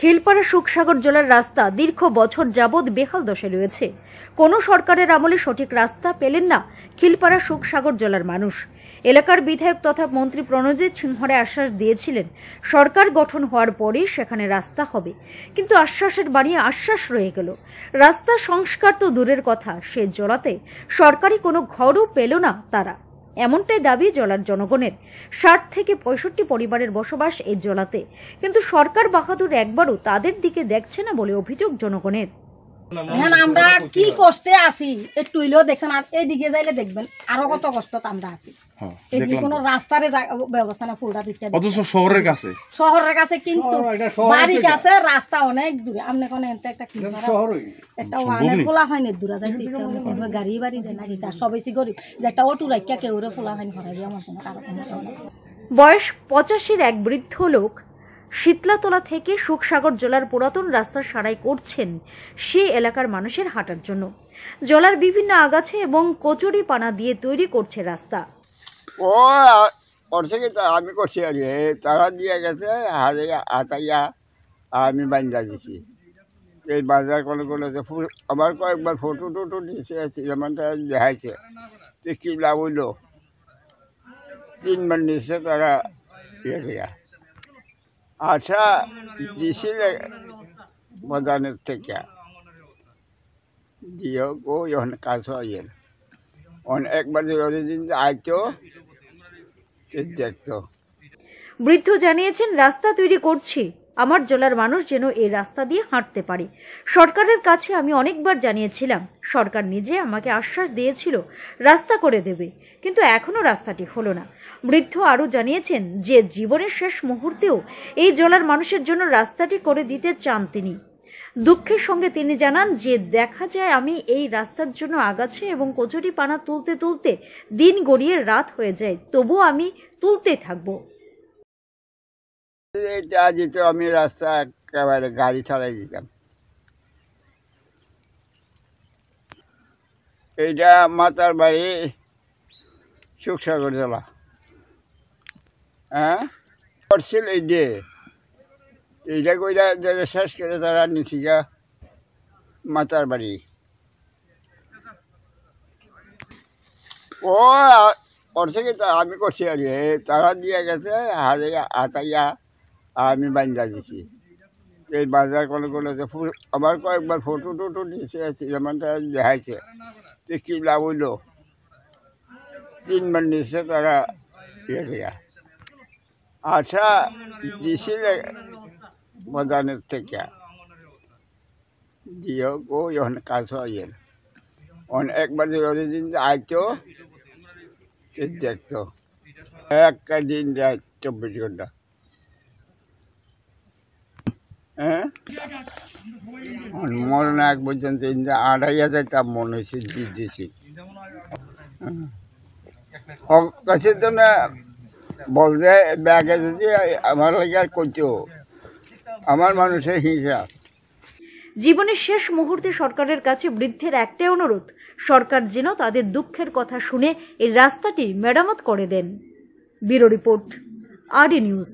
খিলপাড়া সুখসাগর জেলার রাস্তা দীর্ঘ বছর যাবৎ বেহাল দশায় রয়েছে কোনো সরকারের আমলে সঠিক রাস্তা পেলেন না খিলপাড়া সুখসাগর জেলার মানুষ এলাকার বিধায়ক তথা মন্ত্রী প্রণজিৎ সিংহরে আশ্বাস দিয়েছিলেন সরকার গঠন হওয়ার পরেই সেখানে রাস্তা হবে কিন্তু আশ্বাসের বাণী আশ্বাস রয়ে গেল রাস্তা সংস্কার তো দূরের কথা সে জলাতে সরকারি কোনো ঘরও পেল না তারা এমনটাই দাবি জলার জনগণের ষাট থেকে পঁয়ষট্টি পরিবারের বসবাস এই জলাতে কিন্তু সরকার বাহাদুর একবারও তাদের দিকে দেখছে না বলে অভিযোগ জনগণের হ্যাঁ আমরা কি কষ্টে আছি একটু দেখছেন আর এই দিকে যাইলে দেখবেন আরো কত কষ্ট আমরা আছি হ্যাঁ, কোনো রাস্তার ব্যবস্থা না শহরের শহরের কাছে কিন্তু বাড়ি রাস্তা অনেক দূরে শহর একটা বয়স পঁচাশির এক বৃদ্ধ লোক শীতলাতলা থেকে সুখসাগর জলার পুরাতন রাস্তা সারাই করছেন সেই এলাকার মানুষের হাঁটার জন্য জলার বিভিন্ন আগাছা এবং কচুরি পানা দিয়ে তৈরি করছে রাস্তা ও করছে কি আমি করছি আর তারা দিয়ে গেছে হাজাইয়া হাতাইয়া আমি বান্ধা দিছি এই বাজার কলে কোনো আবার কয়েকবার ফটো টোটো নিয়েছে সিনেমাটা দেখাইছে তো কি লাভ হইলো তিনবার নিয়েছে তারা ইয়ে করিয়া আশা আচ্ছা, দিছিল প্রধানের থেকে দিয়েও এখন কাজ হয় একবার দিন আইতো বৃদ্ধ জানিয়েছেন রাস্তা তৈরি করছি আমার জেলার মানুষ যেন এই রাস্তা দিয়ে হাঁটতে পারে সরকারের কাছে আমি অনেকবার জানিয়েছিলাম সরকার নিজে আমাকে আশ্বাস দিয়েছিল রাস্তা করে দেবে কিন্তু এখনও রাস্তাটি হলো না বৃদ্ধ আরও জানিয়েছেন যে জীবনের শেষ মুহূর্তেও এই জেলার মানুষের জন্য রাস্তাটি করে দিতে চান তিনি দুঃখের সঙ্গে তিনি জানান যে দেখা যায় আমি এই রাস্তার জন্য আগাছে এবং কচুরি পানা তুলতে তুলতে দিন গড়িয়ে রাত হয়ে যায় তবু আমি তুলতে থাকবো এটা যেত আমি রাস্তা একেবারে গাড়ি চালাই দিতাম এইটা মাতার বাড়ি সুখসাগর জেলা হ্যাঁ করছিল এই দিয়ে এইটা কইরা যারা শেষ করে তারা নিচিকা মাতার বাড়ি ও ওর থেকে আমি করছি আর তারা দিয়ে গেছে হাজে হাতাইয়া আমি বান্ধা দিছি এই বাজার কলে কোনো আবার কয়েকবার ফটো টোটো নিয়েছে সিনেমাটা দেখাইছে তো কি লাভ হইলো তিনবার নিয়েছে তারা ইয়ে আচ্ছা দিছিল মদানের থেকে দিয়ে গো যখন কাজ হয় অনেকবার দিন আইতো দেখতো একটা দিন যায় চব্বিশ ঘন্টা হ্যাঁ মরণ এক পর্যন্ত আড়াই হাজার তাপ মনে হয়েছে দিয়ে হ্যাঁ। কাছে তো না যে ব্যাগে যদি আমার লাগে আর করতেও আমার মানুষের হিংসা জীবনের শেষ মুহূর্তে সরকারের কাছে বৃদ্ধের একটাই অনুরোধ সরকার যেন তাদের দুঃখের কথা শুনে এই রাস্তাটি মেরামত করে দেন ব্যুরো রিপোর্ট আর নিউজ